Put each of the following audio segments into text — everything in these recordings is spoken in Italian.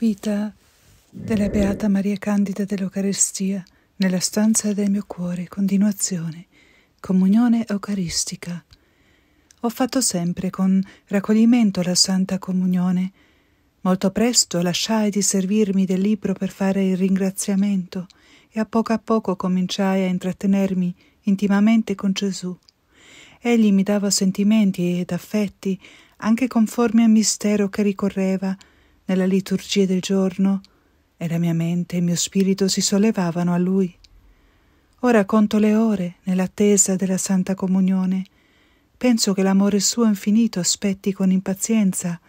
vita della Beata Maria Candida dell'Eucaristia, nella stanza del mio cuore, continuazione, comunione eucaristica. Ho fatto sempre con raccoglimento la Santa Comunione. Molto presto lasciai di servirmi del libro per fare il ringraziamento e a poco a poco cominciai a intrattenermi intimamente con Gesù. Egli mi dava sentimenti ed affetti anche conformi al mistero che ricorreva nella liturgia del giorno e la mia mente e il mio spirito si sollevavano a lui. Ora conto le ore nell'attesa della Santa Comunione. Penso che l'amore suo infinito aspetti con impazienza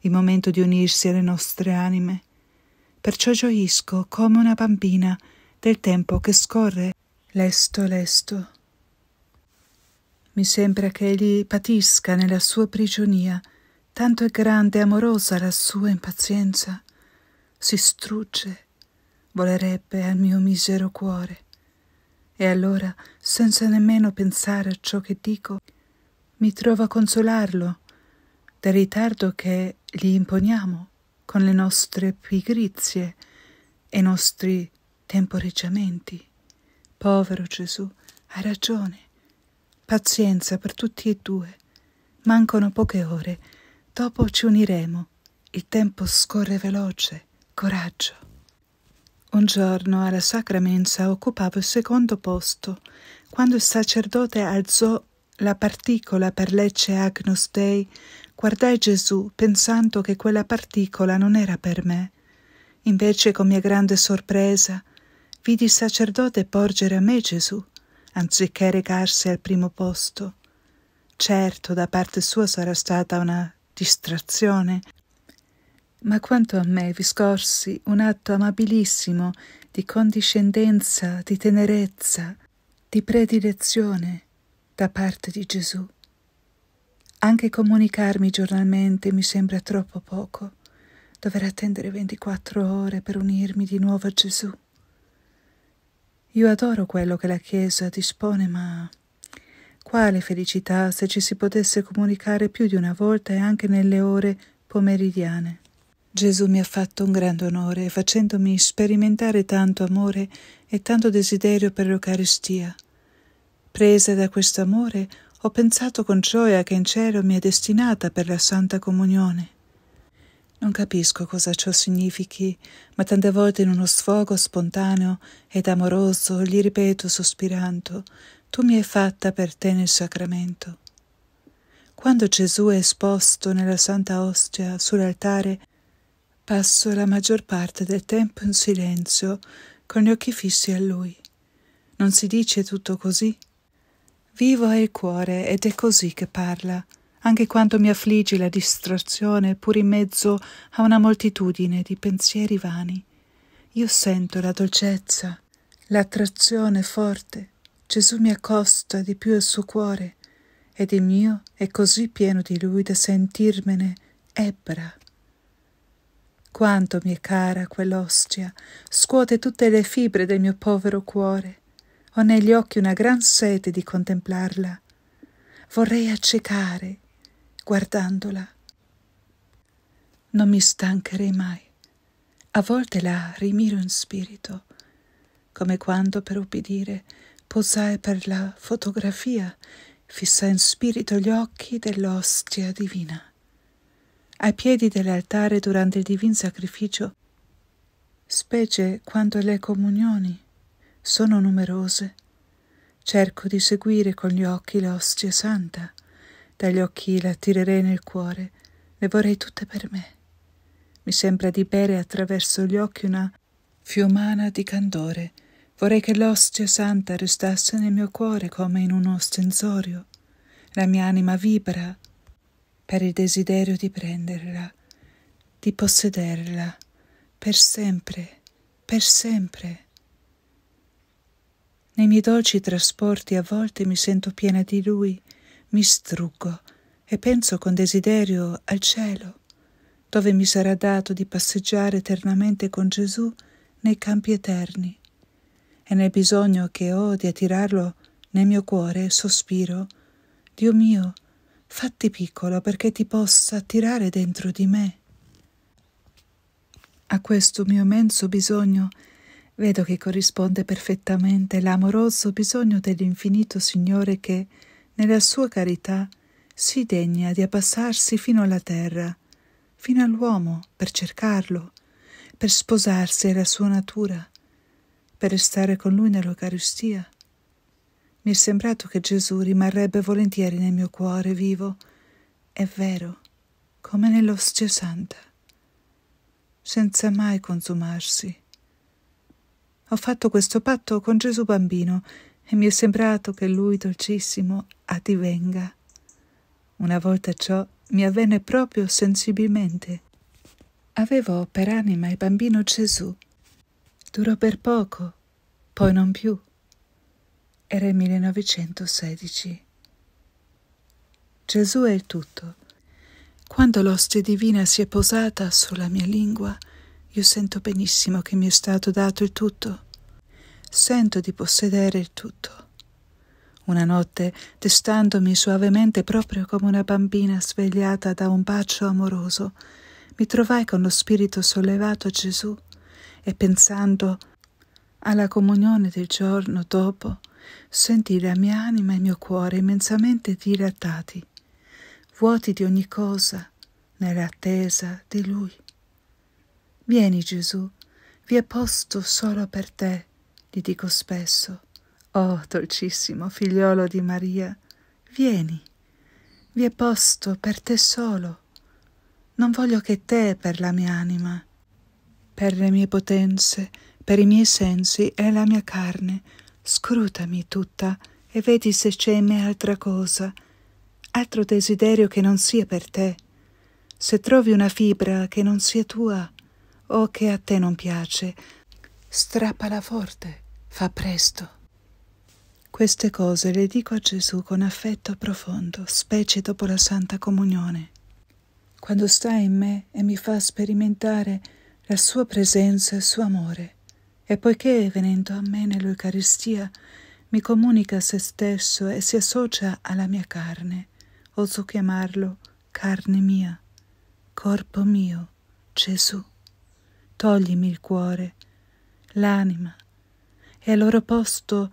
il momento di unirsi alle nostre anime. Perciò gioisco come una bambina del tempo che scorre lesto lesto. Mi sembra che egli patisca nella sua prigionia tanto è grande e amorosa la sua impazienza, si strugge, volerebbe al mio misero cuore. E allora, senza nemmeno pensare a ciò che dico, mi trovo a consolarlo del ritardo che gli imponiamo con le nostre pigrizie e i nostri temporeggiamenti. Povero Gesù, ha ragione. Pazienza per tutti e due. Mancano poche ore Dopo ci uniremo. Il tempo scorre veloce. Coraggio. Un giorno alla sacra mensa occupavo il secondo posto, quando il sacerdote alzò la particola per lecce Agnus Dei, guardai Gesù pensando che quella particola non era per me. Invece, con mia grande sorpresa, vidi il sacerdote porgere a me Gesù, anziché recarsi al primo posto. Certo, da parte sua sarà stata una distrazione. Ma quanto a me vi scorsi un atto amabilissimo di condiscendenza, di tenerezza, di predilezione da parte di Gesù. Anche comunicarmi giornalmente mi sembra troppo poco, dover attendere 24 ore per unirmi di nuovo a Gesù. Io adoro quello che la Chiesa dispone, ma quale felicità se ci si potesse comunicare più di una volta e anche nelle ore pomeridiane. Gesù mi ha fatto un grande onore facendomi sperimentare tanto amore e tanto desiderio per l'Eucaristia. Presa da questo amore, ho pensato con gioia che in cielo mi è destinata per la Santa Comunione. Non capisco cosa ciò significhi, ma tante volte in uno sfogo spontaneo ed amoroso gli ripeto sospirando, tu mi hai fatta per te nel sacramento. Quando Gesù è esposto nella Santa Ostia sull'altare, passo la maggior parte del tempo in silenzio, con gli occhi fissi a lui. Non si dice tutto così? Vivo è il cuore ed è così che parla anche quando mi affligge la distrazione pur in mezzo a una moltitudine di pensieri vani. Io sento la dolcezza, l'attrazione forte. Gesù mi accosta di più al suo cuore ed il mio è così pieno di lui da sentirmene ebbra. Quanto mi è cara quell'ostia, scuote tutte le fibre del mio povero cuore. Ho negli occhi una gran sete di contemplarla. Vorrei accecare guardandola. Non mi stancherei mai. A volte la rimiro in spirito, come quando per ubbidire posai per la fotografia, fissa in spirito gli occhi dell'ostia divina. Ai piedi dell'altare durante il divin sacrificio, specie quando le comunioni sono numerose, cerco di seguire con gli occhi l'ostia santa dagli occhi la tirerei nel cuore, le vorrei tutte per me. Mi sembra di bere attraverso gli occhi una fiumana di candore. Vorrei che l'ostia santa restasse nel mio cuore come in uno stensorio. La mia anima vibra per il desiderio di prenderla, di possederla, per sempre, per sempre. Nei miei dolci trasporti a volte mi sento piena di lui, mi struggo e penso con desiderio al cielo, dove mi sarà dato di passeggiare eternamente con Gesù nei campi eterni. E nel bisogno che ho di attirarlo nel mio cuore sospiro, Dio mio, fatti piccolo perché ti possa attirare dentro di me. A questo mio immenso bisogno vedo che corrisponde perfettamente l'amoroso bisogno dell'infinito Signore che, nella sua carità, si degna di abbassarsi fino alla terra, fino all'uomo, per cercarlo, per sposarsi alla sua natura, per restare con lui nell'Eucaristia. Mi è sembrato che Gesù rimarrebbe volentieri nel mio cuore vivo, è vero, come nell'ostia santa, senza mai consumarsi. Ho fatto questo patto con Gesù bambino e mi è sembrato che lui dolcissimo addivenga. Una volta ciò mi avvenne proprio sensibilmente. Avevo per anima il bambino Gesù. Durò per poco, poi non più. Era il 1916. Gesù è il tutto. Quando l'ostia divina si è posata sulla mia lingua, io sento benissimo che mi è stato dato il tutto sento di possedere il tutto. Una notte, testandomi suavemente proprio come una bambina svegliata da un bacio amoroso, mi trovai con lo spirito sollevato a Gesù e pensando alla comunione del giorno dopo, sentii la mia anima e il mio cuore immensamente dilatati, vuoti di ogni cosa, nell'attesa di Lui. Vieni Gesù, vi è posto solo per te gli dico spesso, oh dolcissimo figliolo di Maria, vieni, vi è posto per te solo. Non voglio che te per la mia anima, per le mie potenze, per i miei sensi e la mia carne, scrutami tutta e vedi se c'è in me altra cosa, altro desiderio che non sia per te. Se trovi una fibra che non sia tua o che a te non piace, strappala forte Fa presto. Queste cose le dico a Gesù con affetto profondo, specie dopo la Santa Comunione. Quando sta in me e mi fa sperimentare la sua presenza e il suo amore, e poiché venendo a me nell'Eucaristia mi comunica se stesso e si associa alla mia carne, oso chiamarlo carne mia, corpo mio, Gesù. Toglimi il cuore, l'anima, e al loro posto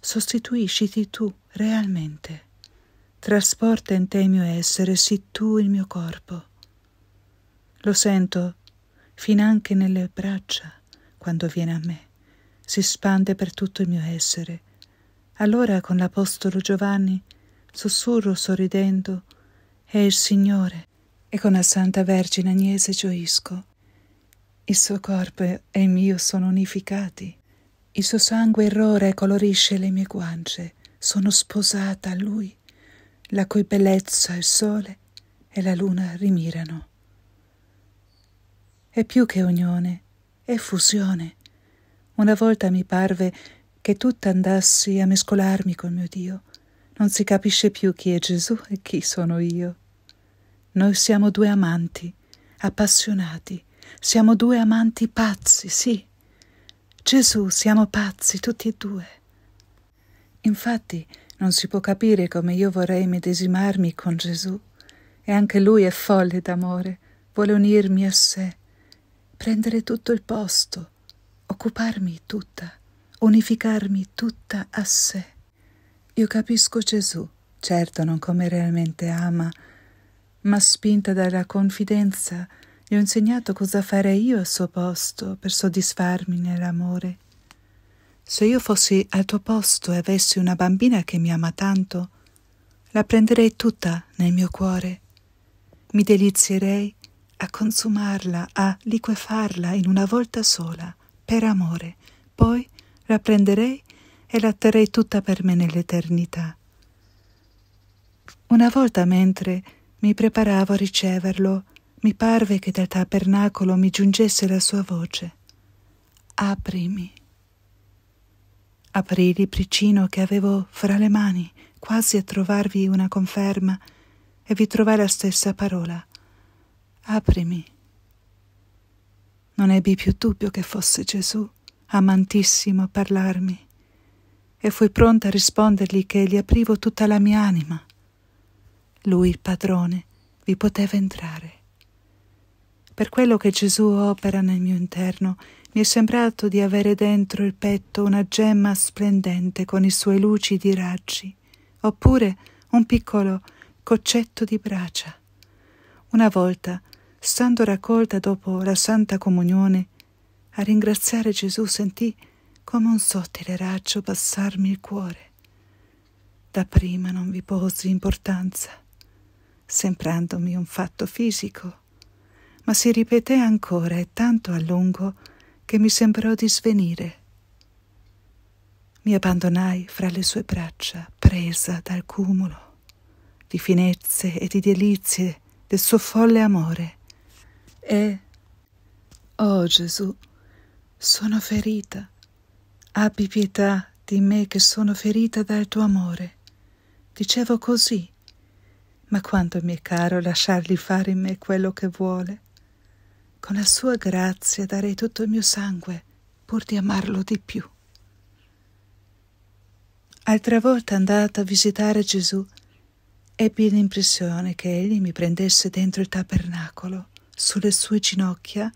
sostituisciti tu realmente. Trasporta in te il mio essere, sii tu il mio corpo. Lo sento finanche nelle braccia quando viene a me, si spande per tutto il mio essere. Allora con l'Apostolo Giovanni sussurro sorridendo, è il Signore, e con la Santa Vergine Agnese gioisco. Il suo corpo e il mio sono unificati. Il suo sangue errore colorisce le mie guance. Sono sposata a lui, la cui bellezza il sole e la luna rimirano. È più che unione, è fusione. Una volta mi parve che tutta andassi a mescolarmi col mio Dio. Non si capisce più chi è Gesù e chi sono io. Noi siamo due amanti, appassionati, siamo due amanti pazzi, sì, Gesù, siamo pazzi tutti e due. Infatti non si può capire come io vorrei medesimarmi con Gesù. E anche lui è folle d'amore, vuole unirmi a sé, prendere tutto il posto, occuparmi tutta, unificarmi tutta a sé. Io capisco Gesù, certo non come realmente ama, ma spinta dalla confidenza, gli ho insegnato cosa farei io al suo posto per soddisfarmi nell'amore. Se io fossi al tuo posto e avessi una bambina che mi ama tanto, la prenderei tutta nel mio cuore. Mi delizierei a consumarla, a liquefarla in una volta sola, per amore. Poi la prenderei e la terrei tutta per me nell'eternità. Una volta mentre mi preparavo a riceverlo, mi parve che dal tabernacolo mi giungesse la sua voce. Aprimi. Aprì il pricino che avevo fra le mani, quasi a trovarvi una conferma, e vi trovai la stessa parola. Aprimi. Non ebbi più dubbio che fosse Gesù, amantissimo, a parlarmi, e fui pronta a rispondergli che gli aprivo tutta la mia anima. Lui, il padrone, vi poteva entrare. Per quello che Gesù opera nel mio interno, mi è sembrato di avere dentro il petto una gemma splendente con i suoi lucidi raggi, oppure un piccolo coccetto di bracia. Una volta, stando raccolta dopo la Santa Comunione, a ringraziare Gesù sentì come un sottile raggio passarmi il cuore. Da prima non vi posi importanza, sembrandomi un fatto fisico ma si ripeté ancora e tanto a lungo che mi sembrò di svenire. Mi abbandonai fra le sue braccia, presa dal cumulo di finezze e di delizie del suo folle amore. E, oh Gesù, sono ferita, abbi pietà di me che sono ferita dal tuo amore. Dicevo così, ma quanto mi è caro lasciargli fare in me quello che vuole. Con la sua grazia darei tutto il mio sangue pur di amarlo di più. Altra volta andata a visitare Gesù, ebbi l'impressione che egli mi prendesse dentro il tabernacolo, sulle sue ginocchia,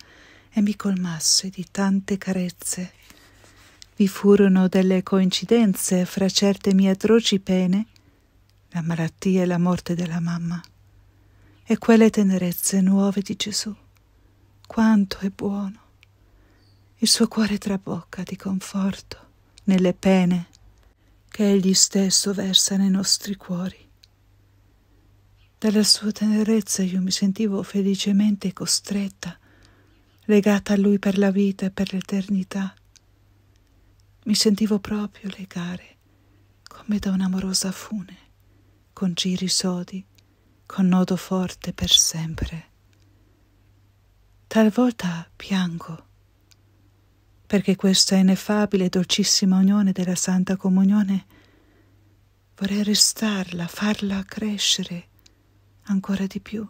e mi colmasse di tante carezze. Vi furono delle coincidenze fra certe mie atroci pene, la malattia e la morte della mamma, e quelle tenerezze nuove di Gesù quanto è buono. Il suo cuore trabocca di conforto nelle pene che egli stesso versa nei nostri cuori. Dalla sua tenerezza io mi sentivo felicemente costretta, legata a lui per la vita e per l'eternità. Mi sentivo proprio legare, come da un'amorosa fune, con giri sodi, con nodo forte per sempre talvolta piango, perché questa ineffabile e dolcissima unione della Santa Comunione vorrei restarla, farla crescere ancora di più.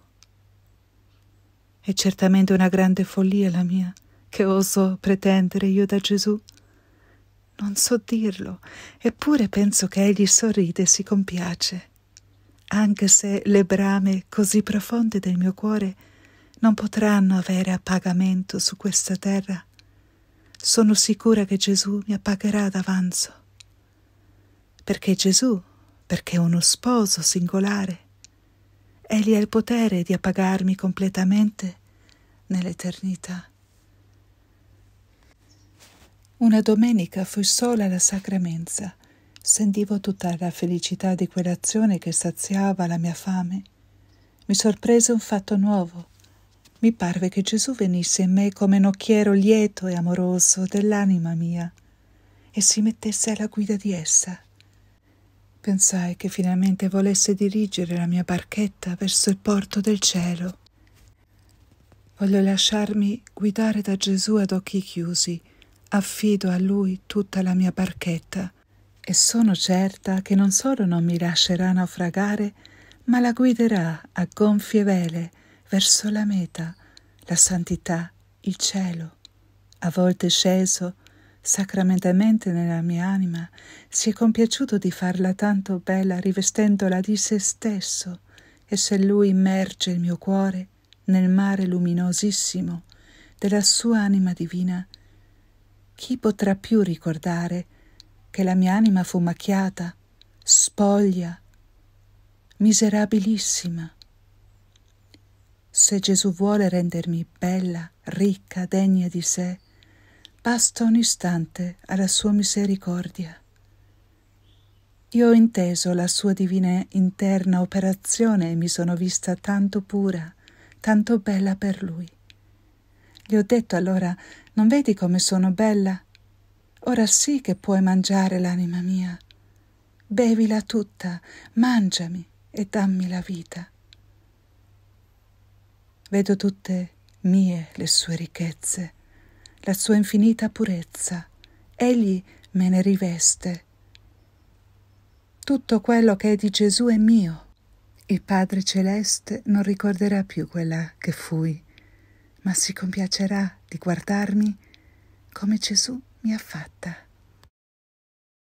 È certamente una grande follia la mia, che oso pretendere io da Gesù. Non so dirlo, eppure penso che egli sorride e si compiace, anche se le brame così profonde del mio cuore non potranno avere a pagamento su questa terra. Sono sicura che Gesù mi appagherà d'avanzo. Perché Gesù, perché uno sposo singolare, Egli ha il potere di appagarmi completamente nell'eternità. Una domenica fui sola alla sacra mensa. Sentivo tutta la felicità di quell'azione che saziava la mia fame. Mi sorprese un fatto nuovo mi parve che Gesù venisse in me come nocchiero lieto e amoroso dell'anima mia e si mettesse alla guida di essa. Pensai che finalmente volesse dirigere la mia barchetta verso il porto del cielo. Voglio lasciarmi guidare da Gesù ad occhi chiusi, affido a Lui tutta la mia barchetta e sono certa che non solo non mi lascerà naufragare, ma la guiderà a gonfie vele verso la meta, la santità, il cielo. A volte sceso sacramentalmente nella mia anima, si è compiaciuto di farla tanto bella rivestendola di se stesso, e se lui immerge il mio cuore nel mare luminosissimo della sua anima divina, chi potrà più ricordare che la mia anima fu macchiata, spoglia, miserabilissima? Se Gesù vuole rendermi bella, ricca, degna di sé, basta un istante alla sua misericordia. Io ho inteso la sua divina interna operazione e mi sono vista tanto pura, tanto bella per lui. Gli ho detto allora, non vedi come sono bella? Ora sì che puoi mangiare l'anima mia. Bevila tutta, mangiami e dammi la vita. Vedo tutte mie le sue ricchezze, la sua infinita purezza. Egli me ne riveste. Tutto quello che è di Gesù è mio. Il Padre Celeste non ricorderà più quella che fui, ma si compiacerà di guardarmi come Gesù mi ha fatta.